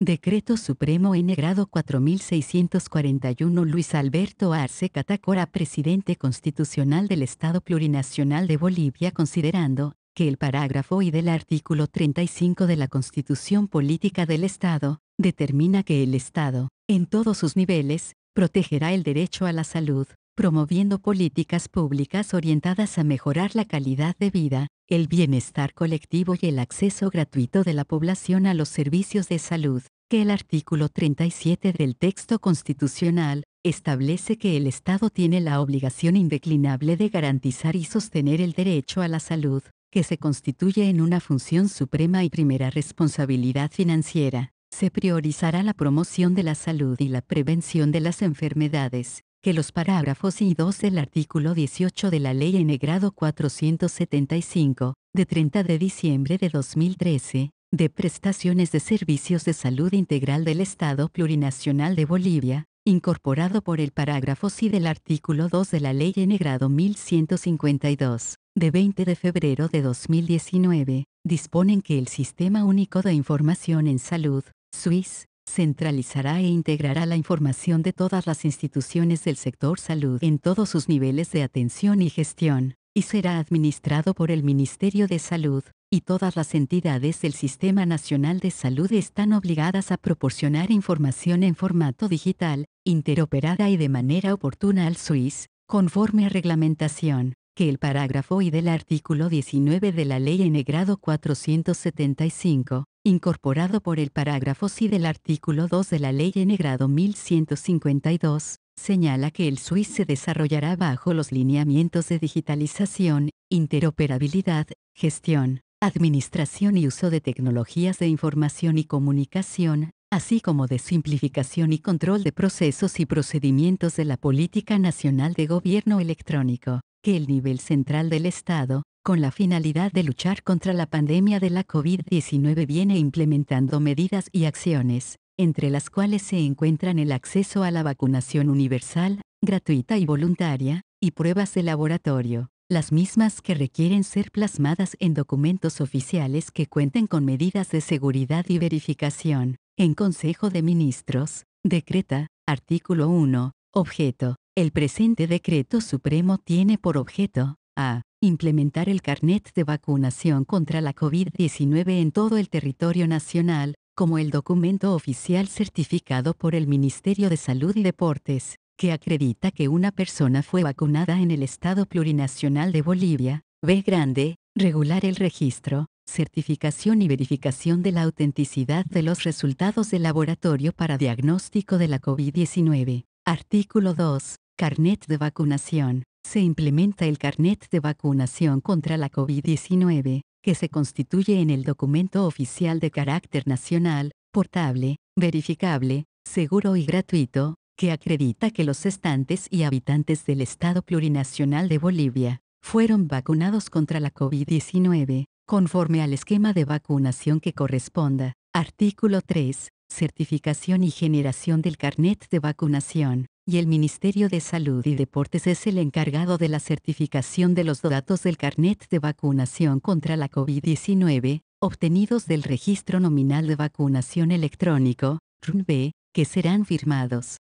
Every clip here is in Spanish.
Decreto Supremo N grado 4641 Luis Alberto Arce Catacora Presidente Constitucional del Estado Plurinacional de Bolivia considerando que el parágrafo y del artículo 35 de la Constitución Política del Estado determina que el Estado, en todos sus niveles, protegerá el derecho a la salud, promoviendo políticas públicas orientadas a mejorar la calidad de vida, el bienestar colectivo y el acceso gratuito de la población a los servicios de salud, que el artículo 37 del texto constitucional establece que el Estado tiene la obligación indeclinable de garantizar y sostener el derecho a la salud, que se constituye en una función suprema y primera responsabilidad financiera. Se priorizará la promoción de la salud y la prevención de las enfermedades, que los parágrafos y 2 del artículo 18 de la Ley enegrado 475, de 30 de diciembre de 2013, de prestaciones de servicios de salud integral del Estado Plurinacional de Bolivia, incorporado por el parágrafo y del artículo 2 de la Ley enegrado 1152, de 20 de febrero de 2019, disponen que el Sistema Único de Información en Salud, SUIS, centralizará e integrará la información de todas las instituciones del sector salud en todos sus niveles de atención y gestión, y será administrado por el Ministerio de Salud, y todas las entidades del Sistema Nacional de Salud están obligadas a proporcionar información en formato digital, interoperada y de manera oportuna al SUIS, conforme a reglamentación que el parágrafo y del artículo 19 de la Ley en 475, incorporado por el parágrafo sí del artículo 2 de la Ley en 1152, señala que el SWIS se desarrollará bajo los lineamientos de digitalización, interoperabilidad, gestión, administración y uso de tecnologías de información y comunicación, así como de simplificación y control de procesos y procedimientos de la Política Nacional de Gobierno Electrónico que el nivel central del Estado, con la finalidad de luchar contra la pandemia de la COVID-19 viene implementando medidas y acciones, entre las cuales se encuentran el acceso a la vacunación universal, gratuita y voluntaria, y pruebas de laboratorio, las mismas que requieren ser plasmadas en documentos oficiales que cuenten con medidas de seguridad y verificación, en Consejo de Ministros, decreta, artículo 1, objeto, el presente decreto supremo tiene por objeto, a. Implementar el carnet de vacunación contra la COVID-19 en todo el territorio nacional, como el documento oficial certificado por el Ministerio de Salud y Deportes, que acredita que una persona fue vacunada en el Estado Plurinacional de Bolivia, B. Grande, regular el registro, certificación y verificación de la autenticidad de los resultados del laboratorio para diagnóstico de la COVID-19. Artículo 2. Carnet de vacunación. Se implementa el carnet de vacunación contra la COVID-19, que se constituye en el documento oficial de carácter nacional, portable, verificable, seguro y gratuito, que acredita que los estantes y habitantes del Estado Plurinacional de Bolivia fueron vacunados contra la COVID-19, conforme al esquema de vacunación que corresponda. Artículo 3. Certificación y generación del carnet de vacunación y el Ministerio de Salud y Deportes es el encargado de la certificación de los datos del carnet de vacunación contra la COVID-19, obtenidos del Registro Nominal de Vacunación Electrónico, RUNB, que serán firmados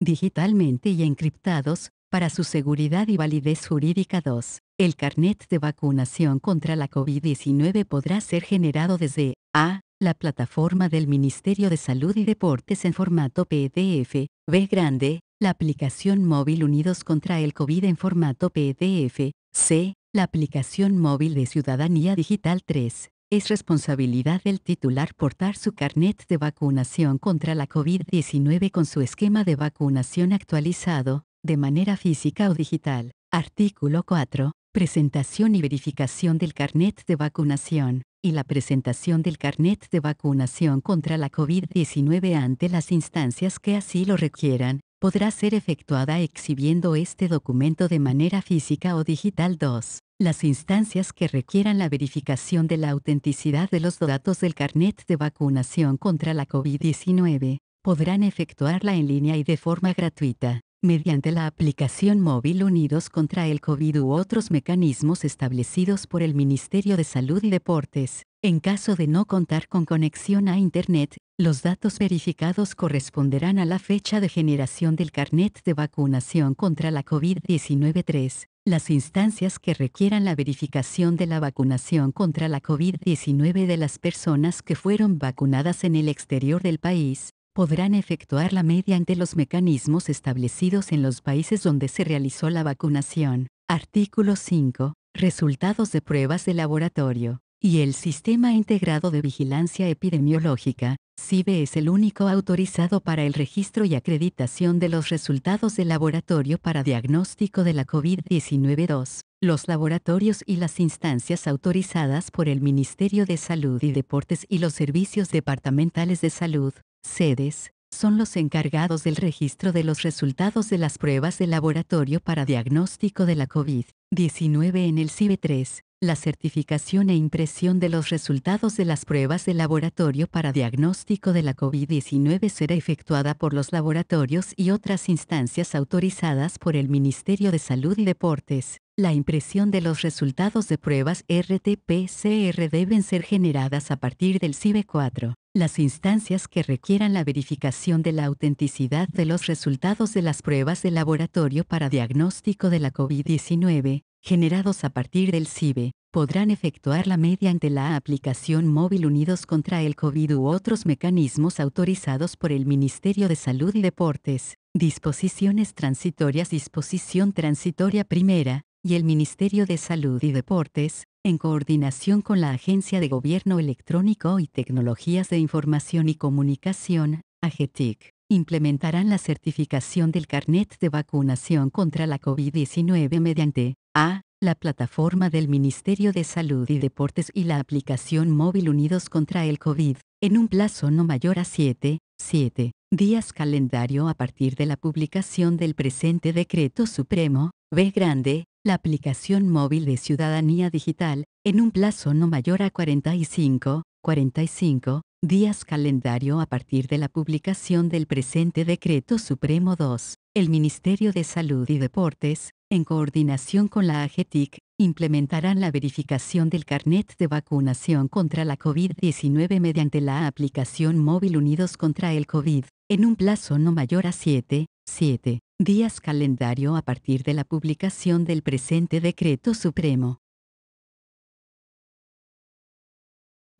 digitalmente y encriptados, para su seguridad y validez jurídica 2. El carnet de vacunación contra la COVID-19 podrá ser generado desde A la plataforma del Ministerio de Salud y Deportes en formato PDF, B grande, la aplicación móvil Unidos contra el COVID en formato PDF, C, la aplicación móvil de Ciudadanía Digital 3. Es responsabilidad del titular portar su carnet de vacunación contra la COVID-19 con su esquema de vacunación actualizado, de manera física o digital. Artículo 4. Presentación y verificación del carnet de vacunación y la presentación del carnet de vacunación contra la COVID-19 ante las instancias que así lo requieran, podrá ser efectuada exhibiendo este documento de manera física o digital 2. Las instancias que requieran la verificación de la autenticidad de los datos del carnet de vacunación contra la COVID-19 podrán efectuarla en línea y de forma gratuita mediante la aplicación móvil Unidos contra el COVID u otros mecanismos establecidos por el Ministerio de Salud y Deportes. En caso de no contar con conexión a Internet, los datos verificados corresponderán a la fecha de generación del carnet de vacunación contra la COVID-19-3. Las instancias que requieran la verificación de la vacunación contra la COVID-19 de las personas que fueron vacunadas en el exterior del país podrán efectuar la media ante los mecanismos establecidos en los países donde se realizó la vacunación. Artículo 5. Resultados de pruebas de laboratorio. Y el Sistema Integrado de Vigilancia Epidemiológica, CIBE es el único autorizado para el registro y acreditación de los resultados de laboratorio para diagnóstico de la COVID-19-2. Los laboratorios y las instancias autorizadas por el Ministerio de Salud y Deportes y los servicios departamentales de salud sedes, son los encargados del registro de los resultados de las pruebas de laboratorio para diagnóstico de la COVID-19 en el CIBE 3, la certificación e impresión de los resultados de las pruebas de laboratorio para diagnóstico de la COVID-19 será efectuada por los laboratorios y otras instancias autorizadas por el Ministerio de Salud y Deportes. La impresión de los resultados de pruebas RT-PCR deben ser generadas a partir del CIBE 4. Las instancias que requieran la verificación de la autenticidad de los resultados de las pruebas de laboratorio para diagnóstico de la COVID-19, generados a partir del CIBE, podrán efectuar efectuarla mediante la aplicación móvil Unidos contra el COVID u otros mecanismos autorizados por el Ministerio de Salud y Deportes, disposiciones transitorias, disposición transitoria primera, y el Ministerio de Salud y Deportes, en coordinación con la Agencia de Gobierno Electrónico y Tecnologías de Información y Comunicación, AGETIC, implementarán la certificación del carnet de vacunación contra la COVID-19 mediante a. La plataforma del Ministerio de Salud y Deportes y la aplicación móvil Unidos contra el COVID, en un plazo no mayor a 7, 7 días calendario a partir de la publicación del presente decreto supremo, B grande, la aplicación móvil de Ciudadanía Digital en un plazo no mayor a 45, 45 días calendario a partir de la publicación del presente Decreto Supremo 2. El Ministerio de Salud y Deportes, en coordinación con la AGETIC, implementarán la verificación del carnet de vacunación contra la COVID-19 mediante la aplicación móvil Unidos contra el COVID, en un plazo no mayor a 7, 7 días calendario a partir de la publicación del presente decreto supremo.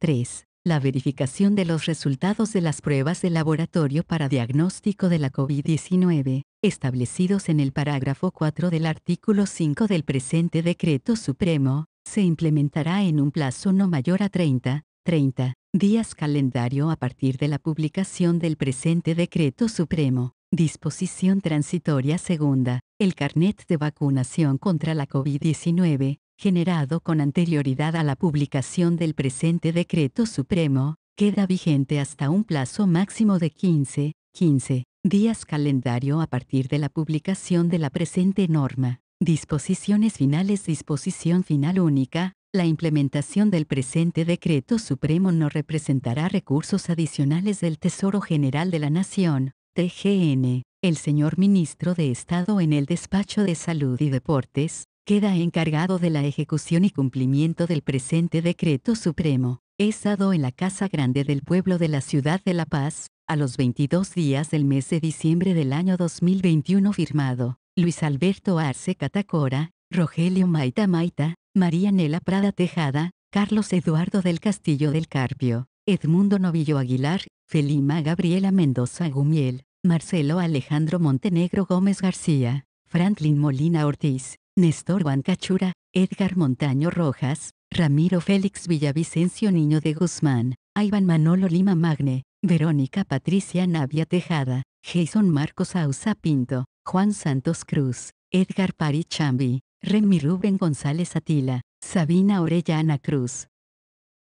3. La verificación de los resultados de las pruebas de laboratorio para diagnóstico de la COVID-19, establecidos en el parágrafo 4 del artículo 5 del presente decreto supremo, se implementará en un plazo no mayor a 30, 30 días calendario a partir de la publicación del presente decreto supremo. Disposición transitoria segunda. El carnet de vacunación contra la COVID-19, generado con anterioridad a la publicación del presente decreto supremo, queda vigente hasta un plazo máximo de 15, 15 días calendario a partir de la publicación de la presente norma. Disposiciones finales Disposición final única, la implementación del presente decreto supremo no representará recursos adicionales del Tesoro General de la Nación, TGN. El señor ministro de Estado en el Despacho de Salud y Deportes, queda encargado de la ejecución y cumplimiento del presente decreto supremo. Es en la Casa Grande del Pueblo de la Ciudad de La Paz, a los 22 días del mes de diciembre del año 2021 firmado. Luis Alberto Arce Catacora, Rogelio Maita Maita, María Nela Prada Tejada, Carlos Eduardo del Castillo del Carpio, Edmundo Novillo Aguilar, Felima Gabriela Mendoza Gumiel, Marcelo Alejandro Montenegro Gómez García, Franklin Molina Ortiz, Néstor Juan Cachura, Edgar Montaño Rojas, Ramiro Félix Villavicencio Niño de Guzmán, Iván Manolo Lima Magne, Verónica Patricia Navia Tejada, Jason Marcos Ausa Pinto, Juan Santos Cruz, Edgar Pari Chambi, Remy Rubén González Atila, Sabina Orellana Cruz.